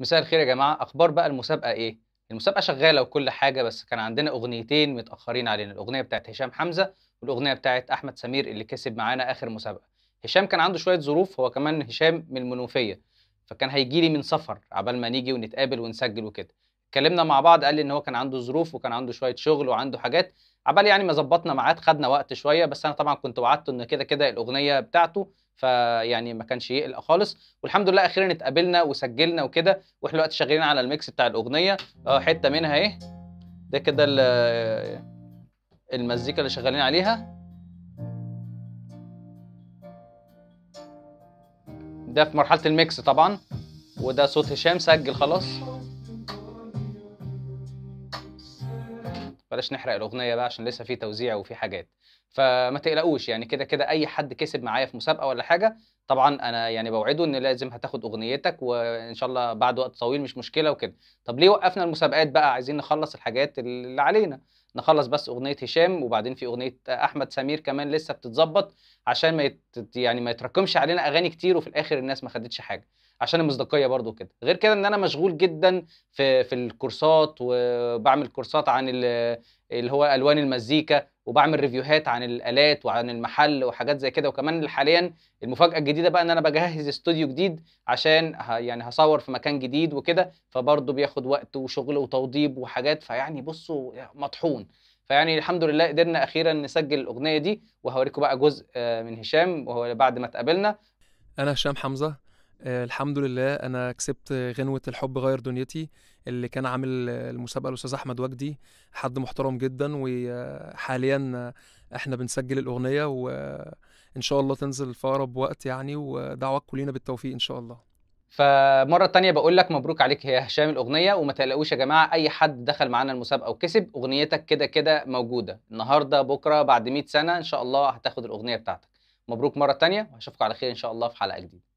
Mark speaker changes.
Speaker 1: مساء الخير يا جماعه اخبار بقى المسابقه ايه المسابقه شغاله وكل حاجه بس كان عندنا اغنيتين متاخرين علينا الاغنيه بتاعت هشام حمزه والاغنيه بتاعت احمد سمير اللي كسب معانا اخر مسابقه هشام كان عنده شويه ظروف هو كمان هشام من المنوفيه فكان هيجي لي من سفر عبال ما نيجي ونتقابل ونسجل وكده اتكلمنا مع بعض قال لي ان هو كان عنده ظروف وكان عنده شويه شغل وعنده حاجات عبال يعني ما ظبطنا ميعاد خدنا وقت شويه بس انا طبعا كنت وعدته ان كده كده الاغنيه بتاعته فيعني ما كانش يقلق خالص والحمد لله اخيرا اتقابلنا وسجلنا وكده واحنا دلوقتي شغالين على الميكس بتاع الاغنيه اه حته منها ايه ده كده المزيكا اللي شغالين عليها ده في مرحله الميكس طبعا وده صوت هشام سجل خلاص بلاش نحرق الاغنيه بقى عشان لسه في توزيع وفي حاجات فما تقلقوش يعني كده كده اي حد كسب معايا في مسابقه ولا حاجه طبعا انا يعني بوعده ان لازم هتاخد اغنيتك وان شاء الله بعد وقت طويل مش مشكله وكده طب ليه وقفنا المسابقات بقى عايزين نخلص الحاجات اللي علينا نخلص بس اغنيه هشام وبعدين في اغنيه احمد سمير كمان لسه بتتظبط عشان ما يت... يعني ما يتراكمش علينا اغاني كتير وفي الاخر الناس ما خدتش حاجه عشان المصداقيه برضو كده غير كده ان انا مشغول جدا في في الكورسات وبعمل كورسات عن اللي هو الوان المزيكا وبعمل ريفيوهات عن الالات وعن المحل وحاجات زي كده وكمان حاليا المفاجاه الجديده بقى ان انا بجهز استوديو جديد عشان يعني هصور في مكان جديد وكده فبرضه بياخد وقت وشغل وتوضيب وحاجات فيعني بصوا مطحون فيعني الحمد لله قدرنا اخيرا نسجل الاغنيه دي وهوريكم بقى جزء آه، من هشام وهو بعد ما اتقابلنا
Speaker 2: انا هشام حمزه آه الحمد لله انا كسبت غنوه الحب غير دنيتي اللي كان عامل المسابقه الاستاذ احمد وجدي حد محترم جدا وحاليا احنا بنسجل الاغنيه وان شاء الله تنزل في اقرب وقت يعني ودعواكم لينا بالتوفيق ان شاء الله فمره تانية بقول لك
Speaker 1: مبروك عليك يا هشام الاغنيه وما تقلقوش يا جماعه اي حد دخل معانا المسابقه وكسب اغنيتك كده كده موجوده النهارده بكره بعد 100 سنه ان شاء الله هتاخد الاغنيه بتاعتك مبروك مره تانية واشوفكم على خير ان شاء الله في حلقه جديده